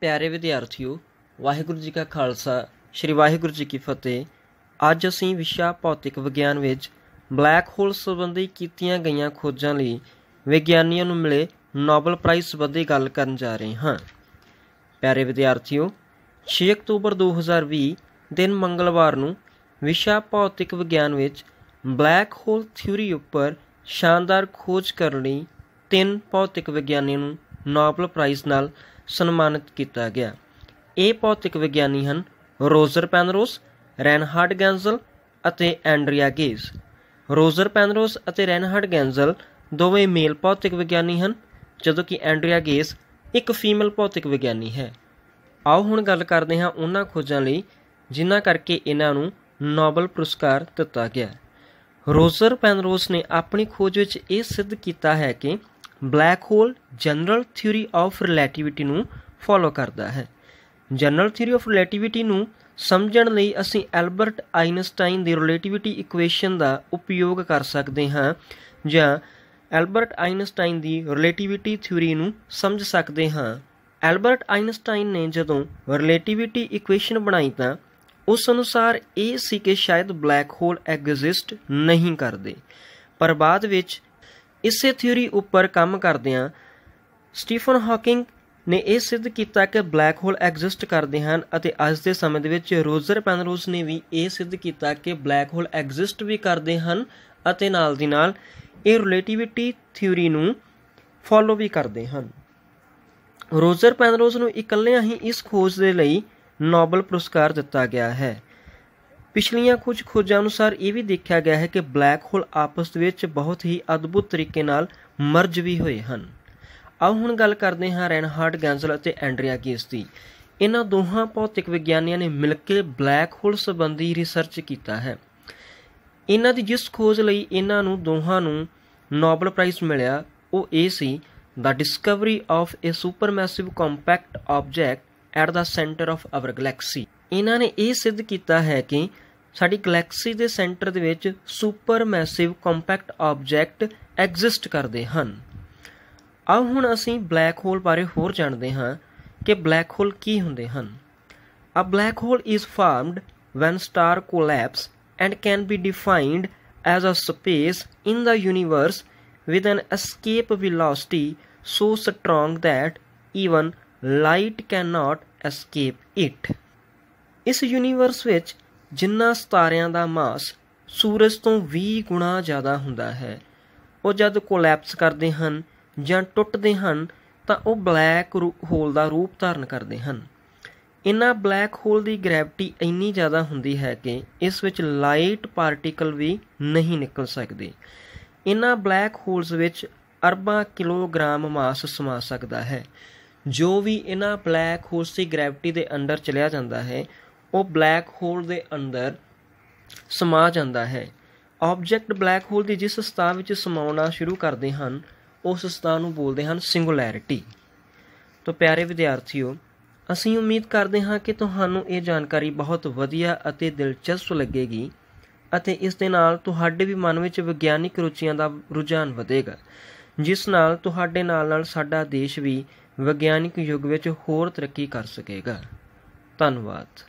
ਪਿਆਰੇ ਵਿਦਿਆਰਥੀਓ ਵਾਹਿਗੁਰੂ ਜੀ ਕਾ ਖਾਲਸਾ ਸ੍ਰੀ ਵਾਹਿਗੁਰੂ ਜੀ ਕੀ ਫਤਿਹ ਅੱਜ ਅਸੀਂ ਵਿਸ਼ਾ ਭੌਤਿਕ ਵਿਗਿਆਨ ਵਿੱਚ ਬਲੈਕ ਹੋਲ ਸੰਬੰਧੀ ਕੀਤੀਆਂ ਗਈਆਂ ਖੋਜਾਂ ਲਈ ਵਿਗਿਆਨੀਆਂ ਨੂੰ ਮਿਲੇ ਨੋਬਲ ਪ੍ਰਾਈਜ਼ ਸੰਬੰਧੀ ਗੱਲ ਕਰਨ ਜਾ ਰਹੇ ਹਾਂ ਪਿਆਰੇ ਵਿਦਿਆਰਥੀਓ 6 ਅਕਤੂਬਰ 2020 ਦਿਨ ਮੰਗਲਵਾਰ ਨੂੰ ਵਿਸ਼ਾ ਭੌਤਿਕ ਵਿਗਿਆਨ ਵਿੱਚ ਬਲੈਕ ਹੋਲ ਥਿਊਰੀ ਉੱਪਰ ਸ਼ਾਨਦਾਰ ਖੋਜ ਕਰਨ ਲਈ ਤਿੰਨ ਭੌਤਿਕ ਵਿਗਿਆਨੀਆਂ ਨੂੰ ਨੋਬਲ ਪ੍ਰਾਈਜ਼ ਨਾਲ ਸਨਮਾਨਿਤ ਕੀਤਾ ਗਿਆ ਇਹ ਭੌਤਿਕ ਵਿਗਿਆਨੀ ਹਨ ਰੋਜ਼ਰ ਪੈਨਰੋਸ ਰੈਨਹਾਰਡ ਗੈਂਜ਼ਲ ਅਤੇ ਐਂਡਰੀਆ ਗੇਸ ਰੋਜ਼ਰ ਪੈਨਰੋਸ ਅਤੇ ਰੈਨਹਾਰਡ ਗੈਂਜ਼ਲ ਦੋਵੇਂ ਮੇਲ ਭੌਤਿਕ ਵਿਗਿਆਨੀ ਹਨ ਜਦੋਂ ਕਿ ਐਂਡਰੀਆ ਗੇਸ ਇੱਕ ਫੀਮੇਲ ਭੌਤਿਕ ਵਿਗਿਆਨੀ ਹੈ ਆਓ ਹੁਣ ਗੱਲ ਕਰਦੇ ਹਾਂ ਉਹਨਾਂ ਖੋਜਾਂ ਲਈ ਜਿਨ੍ਹਾਂ ਕਰਕੇ ਇਹਨਾਂ ਨੂੰ ਨੋਬਲ ਪੁਰਸਕਾਰ ਦਿੱਤਾ ਗਿਆ ਰੋਜ਼ਰ ਪੈਨਰੋਸ ਨੇ ਆਪਣੀ ਖੋਜ ਵਿੱਚ ਇਹ ਸਿੱਧ ਕੀਤਾ ਹੈ ਕਿ black hole general theory of relativity ਨੂੰ ਫੋਲੋ ਕਰਦਾ ਹੈ ਜਨਰਲ ਥਿਉਰੀ ਆਫ ਰਿਲੇਟਿਵਿਟੀ ਨੂੰ ਸਮਝਣ ਲਈ ਅਸੀਂ ਐਲਬਰਟ ਆਇਨਸਟਾਈਨ ਦੀ ਰਿਲੇਟੀਵਿਟੀ ਇਕੁਏਸ਼ਨ ਦਾ ਉਪਯੋਗ ਕਰ ਸਕਦੇ ਹਾਂ ਜਾਂ ਐਲਬਰਟ ਆਇਨਸਟਾਈਨ ਦੀ ਰਿਲੇਟੀਵਿਟੀ ਥਿਉਰੀ ਨੂੰ ਸਮਝ ਸਕਦੇ ਹਾਂ ਐਲਬਰਟ ਆਇਨਸਟਾਈਨ ਨੇ ਜਦੋਂ ਰਿਲੇਟੀਵਿਟੀ ਇਕੁਏਸ਼ਨ ਬਣਾਈ ਤਾਂ ਉਸ ਅਨੁਸਾਰ ਇਹ ਸੀ ਕਿ ਸ਼ਾਇਦ ਬਲੈਕ ਹੋਲ ਐਗਜ਼ਿਸਟ ਨਹੀਂ ਕਰਦੇ ਪਰ ਬਾਅਦ ਵਿੱਚ ਇਸੇ ਥਿਊਰੀ ਉੱਪਰ ਕੰਮ ਕਰਦਿਆਂ ਸਟੀਫਨ ਹਾਕਿੰਗ ਨੇ ਇਹ ਸਿੱਧ ਕੀਤਾ ਕਿ ਬਲੈਕ ਹੋਲ ਐਗਜ਼ਿਸਟ ਕਰਦੇ ਹਨ ਅਤੇ ਅੱਜ ਦੇ ਸਮੇਂ ਦੇ ਵਿੱਚ ਰੋਜ਼ਰ ਪੈਨਰੋਸ ਨੇ ਵੀ ਇਹ ਸਿੱਧ ਕੀਤਾ ਕਿ ਬਲੈਕ ਹੋਲ ਐਗਜ਼ਿਸਟ ਵੀ ਕਰਦੇ ਹਨ ਅਤੇ ਨਾਲ ਦੀ ਨਾਲ ਇਹ ਰਿਲੇਟੀਵਿਟੀ ਥਿਊਰੀ ਨੂੰ ਫੋਲੋ ਵੀ ਕਰਦੇ ਹਨ ਰੋਜ਼ਰ ਪੈਨਰੋਸ ਨੂੰ ਇਕੱਲਿਆਂ ਹੀ ਇਸ ਖੋਜ ਦੇ ਲਈ ਨੋਬਲ ਪੁਰਸਕਾਰ ਦਿੱਤਾ ਗਿਆ ਹੈ ਪਿਛਲੀਆਂ ਕੁਝ ਖੋਜਾਂ ਅਨੁਸਾਰ ਇਹ ਵੀ ਦੇਖਿਆ ਗਿਆ ਹੈ ਕਿ ਬਲੈਕ ਹੋਲ ਆਪਸ ਵਿੱਚ ਬਹੁਤ ਹੀ ਅਦਭੁਤ ਤਰੀਕੇ ਨਾਲ ਮਰਜ ਵੀ ਹੋਏ ਹਨ ਆਓ ਹੁਣ ਗੱਲ ਕਰਦੇ ਹਾਂ ਰੈਨਹਾਰਡ ਗੈਂਜ਼ਲ ਅਤੇ ਐਂਡਰੀਆ ਗੀਸ ਦੀ ਇਹਨਾਂ ਦੋਹਾਂ ਭੌਤਿਕ ਵਿਗਿਆਨੀਆਂ ਨੇ ਮਿਲ ਕੇ ਬਲੈਕ ਹੋਲ ਸੰਬੰਧੀ ਰਿਸਰਚ ਕੀਤਾ ਹੈ ਇਹਨਾਂ ਦੀ ਜਿਸ ਖੋਜ ਲਈ ਇਹਨਾਂ ਨੂੰ ਦੋਹਾਂ ਨੂੰ ਨੋਬਲ ਪ੍ਰਾਈਜ਼ ਮਿਲਿਆ ਉਹ ਇਹ ਸੀ the discovery of a supermassive compact object at the centre of our galaxy ਇਹਨਾਂ ਨੇ ਇਹ ਸਿੱਧ ਕੀਤਾ ਹੈ ਕਿ ਸਾਡੀ ਗੈਲੈਕਸੀ ਦੇ ਸੈਂਟਰ ਦੇ ਵਿੱਚ supermassive compact object exist ਕਰਦੇ ਹਨ ਆਹ ਹੁਣ ਅਸੀਂ ਬਲੈਕ ਹੋਲ ਬਾਰੇ ਹੋਰ ਜਾਣਦੇ ਹਾਂ ਕਿ ਬਲੈਕ ਹੋਲ ਕੀ ਹੁੰਦੇ ਹਨ ਆ black hole is formed when star collapse and can be defined as a space in the universe with an escape velocity so strong that even light can not escape it ਇਸ universe ਵਿੱਚ ਜਿੰਨਾ ਸਤਾਰਿਆਂ ਦਾ ਮਾਸ ਸੂਰਜ ਤੋਂ 20 ਗੁਣਾ ਜ਼ਿਆਦਾ ਹੁੰਦਾ ਹੈ ਉਹ ਜਦ ਕੋਲੈਪਸ ਕਰਦੇ ਹਨ ਜਾਂ ਟੁੱਟਦੇ ਹਨ ਤਾਂ ਉਹ ਬਲੈਕ ਹੋਲ ਦਾ ਰੂਪ ਧਾਰਨ ਕਰਦੇ ਹਨ ਇਨ੍ਹਾਂ ਬਲੈਕ ਹੋਲ ਦੀ ਗ੍ਰੈਵਿਟੀ ਇੰਨੀ ਜ਼ਿਆਦਾ ਹੁੰਦੀ ਹੈ ਕਿ ਇਸ ਵਿੱਚ ਲਾਈਟ ਪਾਰਟੀਕਲ ਵੀ ਨਹੀਂ ਨਿਕਲ ਸਕਦੇ ਇਨ੍ਹਾਂ ਬਲੈਕ ਹੋਲਸ ਵਿੱਚ ਅਰਬਾਂ ਕਿਲੋਗ੍ਰਾਮ ਮਾਸ ਸਮਾ ਸਕਦਾ ਹੈ ਜੋ ਵੀ ਇਨ੍ਹਾਂ ਬਲੈਕ ਹੋਲਸ ਦੀ ਗ੍ਰੈਵਿਟੀ ਦੇ ਅੰਡਰ ਚਲਿਆ ਜਾਂਦਾ ਹੈ ਉਹ ਬਲੈਕ ਹੋਲ ਦੇ ਅੰਦਰ ਸਮਾ ਜਾਂਦਾ ਹੈ ਆਬਜੈਕਟ ਬਲੈਕ ਹੋਲ ਦੀ ਜਿਸ ਸਤਾ ਵਿੱਚ ਸਮਾਉਣਾ ਸ਼ੁਰੂ ਕਰਦੇ ਹਨ ਉਸ ਸਤਾ ਨੂੰ ਬੋਲਦੇ ਹਨ ਸਿੰਗੂਲੈਰਿਟੀ ਤੋਂ ਪਿਆਰੇ ਵਿਦਿਆਰਥੀਓ ਅਸੀਂ ਉਮੀਦ ਕਰਦੇ ਹਾਂ ਕਿ ਤੁਹਾਨੂੰ ਇਹ ਜਾਣਕਾਰੀ ਬਹੁਤ ਵਧੀਆ ਅਤੇ ਦਿਲਚਸਪ ਲੱਗੇਗੀ ਅਤੇ ਇਸ ਦੇ ਨਾਲ ਤੁਹਾਡੇ ਵੀ ਮਨ ਵਿੱਚ ਵਿਗਿਆਨਿਕ ਰੁਚੀਆਂ ਦਾ ਰੁਝਾਨ ਵਧੇਗਾ ਜਿਸ ਨਾਲ ਤੁਹਾਡੇ ਨਾਲ ਨਾਲ ਸਾਡਾ ਦੇਸ਼ ਵੀ ਵਿਗਿਆਨਿਕ ਯੁੱਗ ਵਿੱਚ ਹੋਰ ਤਰੱਕੀ ਕਰ ਸਕੇਗਾ ਧੰਨਵਾਦ